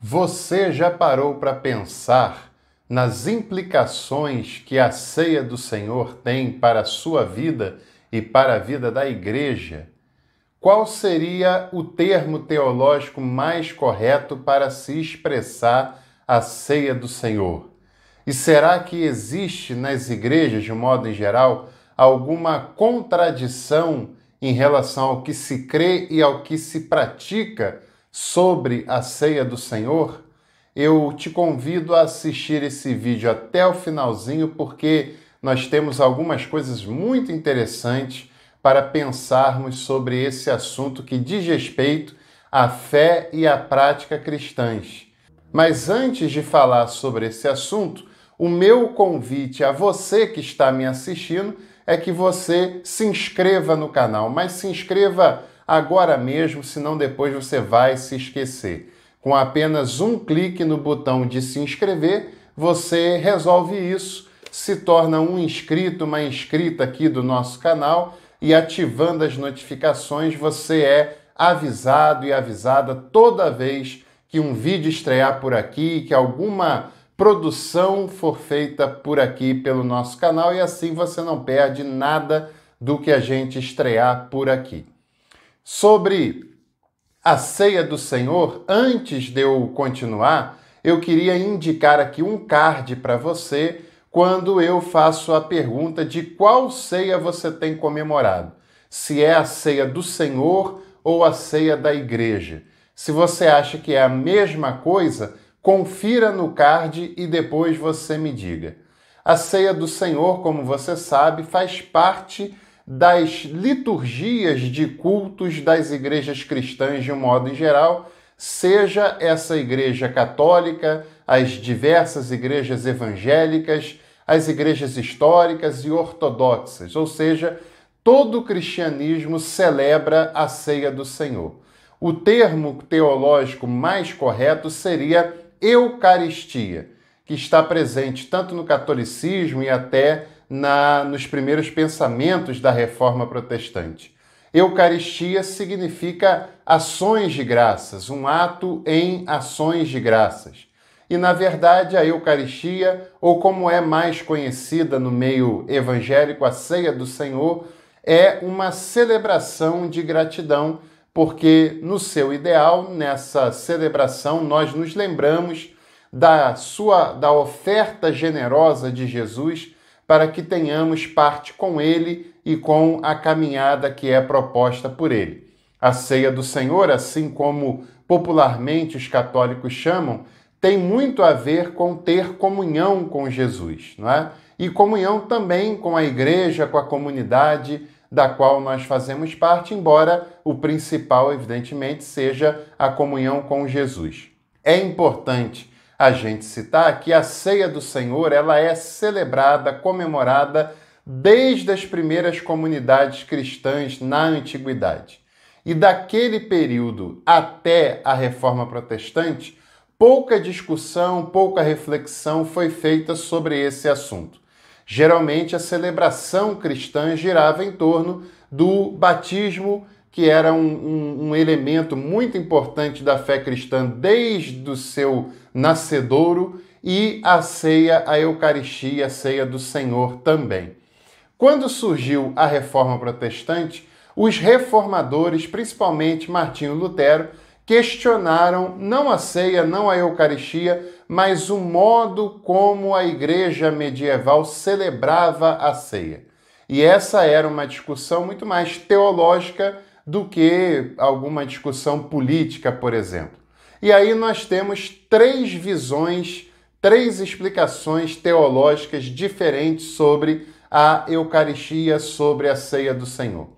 Você já parou para pensar nas implicações que a ceia do Senhor tem para a sua vida e para a vida da igreja? Qual seria o termo teológico mais correto para se expressar a ceia do Senhor? E será que existe nas igrejas, de modo em geral, alguma contradição em relação ao que se crê e ao que se pratica? sobre a ceia do Senhor, eu te convido a assistir esse vídeo até o finalzinho, porque nós temos algumas coisas muito interessantes para pensarmos sobre esse assunto que diz respeito à fé e à prática cristãs. Mas antes de falar sobre esse assunto, o meu convite a você que está me assistindo é que você se inscreva no canal, mas se inscreva agora mesmo, senão depois você vai se esquecer. Com apenas um clique no botão de se inscrever, você resolve isso, se torna um inscrito, uma inscrita aqui do nosso canal e ativando as notificações, você é avisado e avisada toda vez que um vídeo estrear por aqui, que alguma produção for feita por aqui pelo nosso canal e assim você não perde nada do que a gente estrear por aqui sobre a ceia do Senhor, antes de eu continuar, eu queria indicar aqui um card para você quando eu faço a pergunta de qual ceia você tem comemorado. Se é a ceia do Senhor ou a ceia da igreja. Se você acha que é a mesma coisa, confira no card e depois você me diga. A ceia do Senhor, como você sabe, faz parte das liturgias de cultos das igrejas cristãs de um modo em geral, seja essa igreja católica, as diversas igrejas evangélicas, as igrejas históricas e ortodoxas, ou seja, todo o cristianismo celebra a ceia do Senhor. O termo teológico mais correto seria Eucaristia, que está presente tanto no catolicismo e até na, nos primeiros pensamentos da reforma protestante. Eucaristia significa ações de graças, um ato em ações de graças. E na verdade, a Eucaristia, ou como é mais conhecida no meio evangélico, a Ceia do Senhor, é uma celebração de gratidão, porque no seu ideal, nessa celebração, nós nos lembramos da sua da oferta generosa de Jesus para que tenhamos parte com Ele e com a caminhada que é proposta por Ele. A ceia do Senhor, assim como popularmente os católicos chamam, tem muito a ver com ter comunhão com Jesus, não é? E comunhão também com a igreja, com a comunidade da qual nós fazemos parte, embora o principal, evidentemente, seja a comunhão com Jesus. É importante a gente citar que a ceia do Senhor ela é celebrada, comemorada desde as primeiras comunidades cristãs na antiguidade. E daquele período até a reforma protestante, pouca discussão, pouca reflexão foi feita sobre esse assunto. Geralmente a celebração cristã girava em torno do batismo que era um, um, um, elemento muito importante da fé cristã desde o seu nascedouro, e a ceia, a Eucaristia, a ceia do Senhor também. Quando surgiu a reforma protestante, os reformadores, principalmente Martinho Lutero, questionaram não a ceia, não a Eucaristia, mas o modo como a igreja medieval celebrava a ceia. E essa era uma discussão muito mais teológica do que alguma discussão política, por exemplo. E aí nós temos três visões, três explicações teológicas diferentes sobre a Eucaristia, sobre a ceia do Senhor.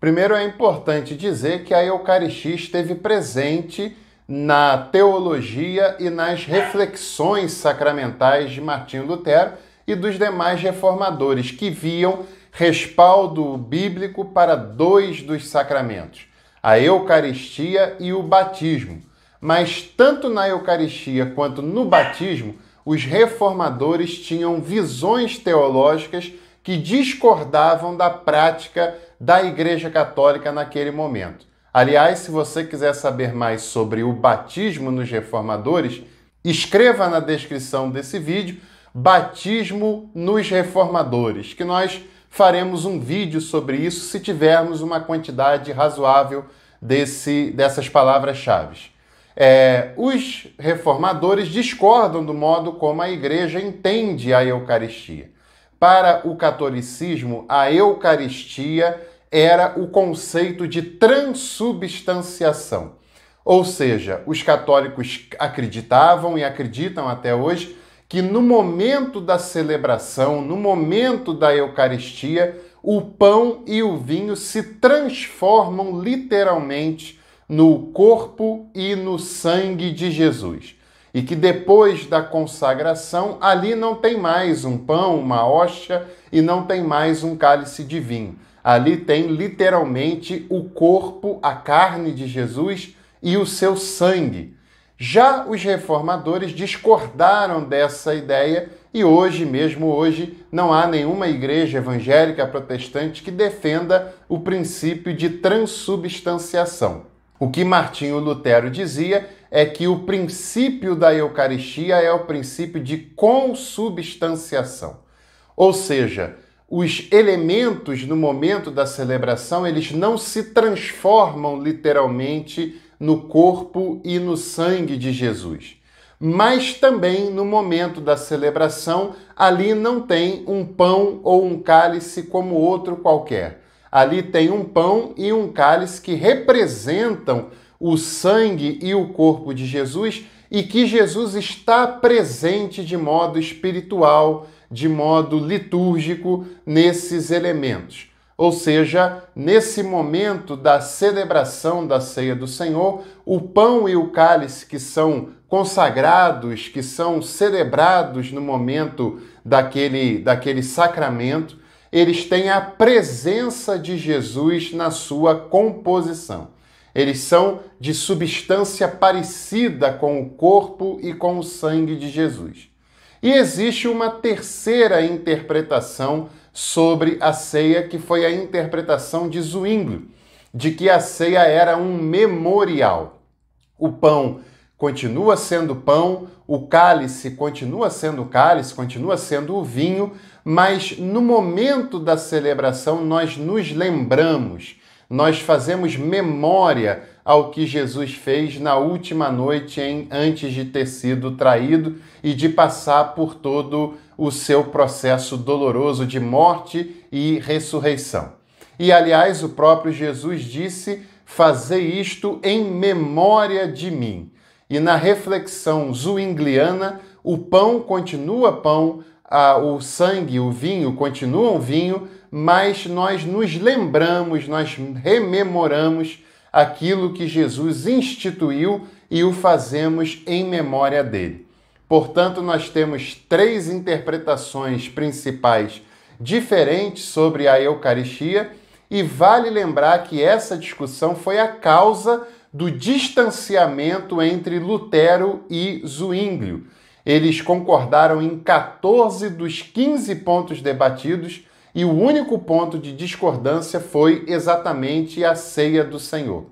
Primeiro é importante dizer que a Eucaristia esteve presente na teologia e nas reflexões sacramentais de Martinho Lutero e dos demais reformadores que viam respaldo bíblico para dois dos sacramentos, a Eucaristia e o batismo. Mas tanto na Eucaristia quanto no batismo, os reformadores tinham visões teológicas que discordavam da prática da Igreja Católica naquele momento. Aliás, se você quiser saber mais sobre o batismo nos reformadores, escreva na descrição desse vídeo Batismo nos Reformadores, que nós faremos um vídeo sobre isso se tivermos uma quantidade razoável desse, dessas palavras-chave. É, os reformadores discordam do modo como a igreja entende a Eucaristia. Para o catolicismo, a Eucaristia era o conceito de transubstanciação. Ou seja, os católicos acreditavam e acreditam até hoje que no momento da celebração, no momento da Eucaristia, o pão e o vinho se transformam literalmente no corpo e no sangue de Jesus. E que depois da consagração, ali não tem mais um pão, uma hóstia e não tem mais um cálice de vinho. Ali tem literalmente o corpo, a carne de Jesus e o seu sangue. Já os reformadores discordaram dessa ideia e hoje, mesmo hoje, não há nenhuma igreja evangélica protestante que defenda o princípio de transubstanciação. O que Martinho Lutero dizia é que o princípio da Eucaristia é o princípio de consubstanciação. Ou seja, os elementos no momento da celebração, eles não se transformam literalmente no corpo e no sangue de Jesus. Mas também no momento da celebração, ali não tem um pão ou um cálice como outro qualquer. Ali tem um pão e um cálice que representam o sangue e o corpo de Jesus e que Jesus está presente de modo espiritual, de modo litúrgico nesses elementos. Ou seja, nesse momento da celebração da ceia do Senhor, o pão e o cálice que são consagrados, que são celebrados no momento daquele, daquele sacramento, eles têm a presença de Jesus na sua composição. Eles são de substância parecida com o corpo e com o sangue de Jesus. E existe uma terceira interpretação sobre a ceia, que foi a interpretação de Zwingli, de que a ceia era um memorial. O pão continua sendo pão, o cálice continua sendo cálice, continua sendo o vinho, mas no momento da celebração nós nos lembramos, nós fazemos memória ao que Jesus fez na última noite em, antes de ter sido traído e de passar por todo o seu processo doloroso de morte e ressurreição. E aliás, o próprio Jesus disse: "Fazer isto em memória de mim". E na reflexão zuingliana, o pão continua pão, o sangue, o vinho continuam vinho, mas nós nos lembramos, nós rememoramos aquilo que Jesus instituiu e o fazemos em memória dele. Portanto, nós temos três interpretações principais diferentes sobre a Eucaristia, e vale lembrar que essa discussão foi a causa do distanciamento entre Lutero e Zwinglio. Eles concordaram em 14 dos 15 pontos debatidos e o único ponto de discordância foi exatamente a ceia do Senhor.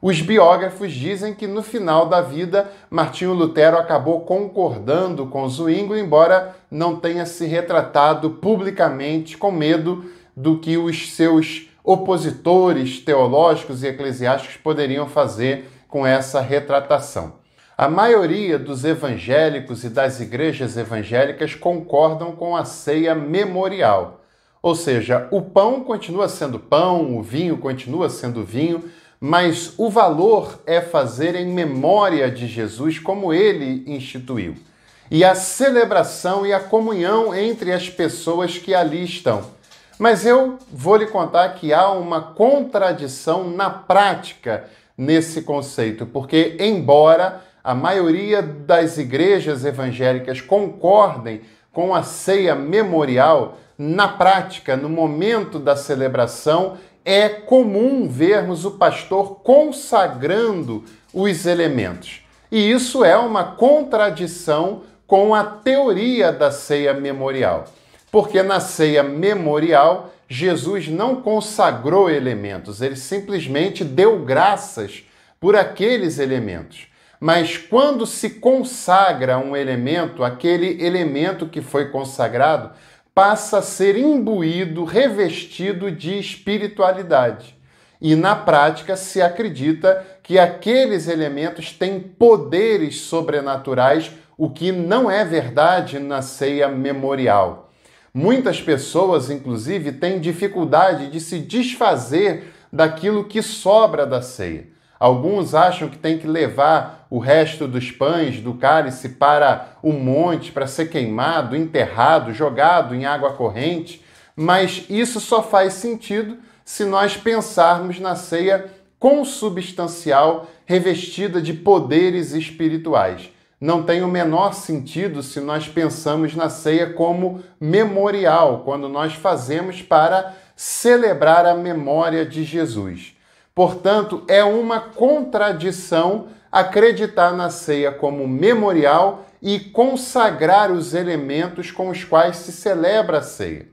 Os biógrafos dizem que no final da vida, Martinho Lutero acabou concordando com Zwingli, embora não tenha se retratado publicamente com medo do que os seus opositores teológicos e eclesiásticos poderiam fazer com essa retratação. A maioria dos evangélicos e das igrejas evangélicas concordam com a ceia memorial. Ou seja, o pão continua sendo pão, o vinho continua sendo vinho, mas o valor é fazer em memória de Jesus como ele instituiu. E a celebração e a comunhão entre as pessoas que ali estão. Mas eu vou lhe contar que há uma contradição na prática nesse conceito, porque, embora a maioria das igrejas evangélicas concordem com a ceia memorial, na prática, no momento da celebração, é comum vermos o pastor consagrando os elementos. E isso é uma contradição com a teoria da ceia memorial. Porque na ceia memorial, Jesus não consagrou elementos, ele simplesmente deu graças por aqueles elementos mas quando se consagra um elemento, aquele elemento que foi consagrado passa a ser imbuído, revestido de espiritualidade. E na prática se acredita que aqueles elementos têm poderes sobrenaturais, o que não é verdade na ceia memorial. Muitas pessoas, inclusive, têm dificuldade de se desfazer daquilo que sobra da ceia. Alguns acham que tem que levar o resto dos pães do cálice para o monte para ser queimado, enterrado, jogado em água corrente, mas isso só faz sentido se nós pensarmos na ceia consubstancial revestida de poderes espirituais. Não tem o menor sentido se nós pensamos na ceia como memorial, quando nós fazemos para celebrar a memória de Jesus. Portanto, é uma contradição acreditar na ceia como memorial e consagrar os elementos com os quais se celebra a ceia.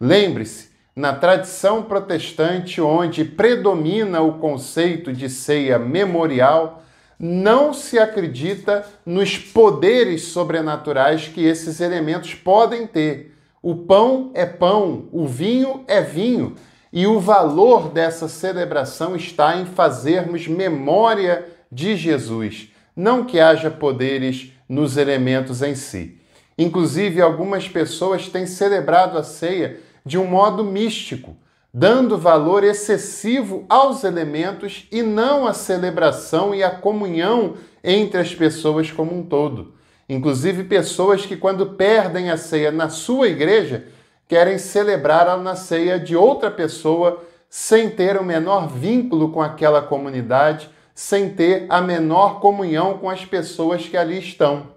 Lembre-se, na tradição protestante, onde predomina o conceito de ceia memorial, não se acredita nos poderes sobrenaturais que esses elementos podem ter. O pão é pão, o vinho é vinho, e o valor dessa celebração está em fazermos memória de Jesus, não que haja poderes nos elementos em si. Inclusive, algumas pessoas têm celebrado a ceia de um modo místico, dando valor excessivo aos elementos e não à celebração e à comunhão entre as pessoas como um todo. Inclusive, pessoas que, quando perdem a ceia na sua igreja, querem celebrar na ceia de outra pessoa sem ter o menor vínculo com aquela comunidade, sem ter a menor comunhão com as pessoas que ali estão.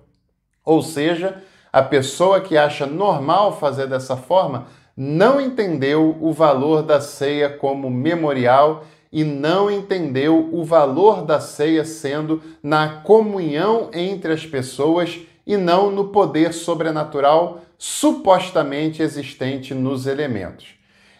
Ou seja, a pessoa que acha normal fazer dessa forma não entendeu o valor da ceia como memorial e não entendeu o valor da ceia sendo na comunhão entre as pessoas e não no poder sobrenatural supostamente existente nos elementos.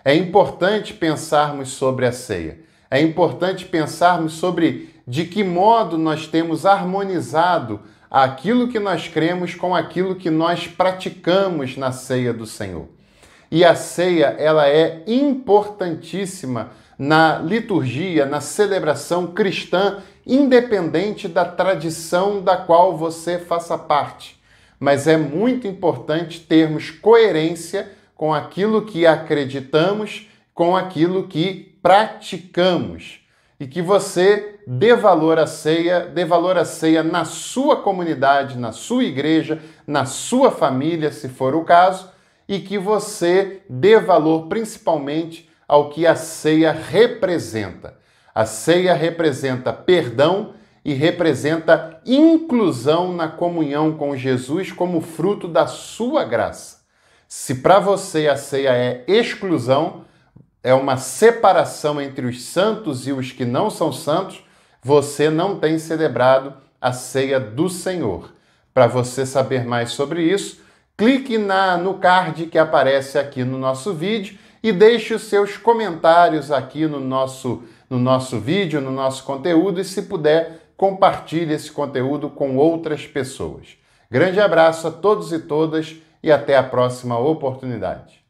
É importante pensarmos sobre a ceia. É importante pensarmos sobre de que modo nós temos harmonizado aquilo que nós cremos com aquilo que nós praticamos na ceia do Senhor. E a ceia, ela é importantíssima na liturgia, na celebração cristã, independente da tradição da qual você faça parte mas é muito importante termos coerência com aquilo que acreditamos, com aquilo que praticamos. E que você dê valor à ceia, dê valor à ceia na sua comunidade, na sua igreja, na sua família, se for o caso, e que você dê valor principalmente ao que a ceia representa. A ceia representa perdão e representa inclusão na comunhão com Jesus como fruto da sua graça. Se para você a ceia é exclusão, é uma separação entre os santos e os que não são santos, você não tem celebrado a ceia do Senhor. Para você saber mais sobre isso, clique na, no card que aparece aqui no nosso vídeo e deixe os seus comentários aqui no nosso, no nosso vídeo, no nosso conteúdo e, se puder, compartilhe esse conteúdo com outras pessoas. Grande abraço a todos e todas e até a próxima oportunidade.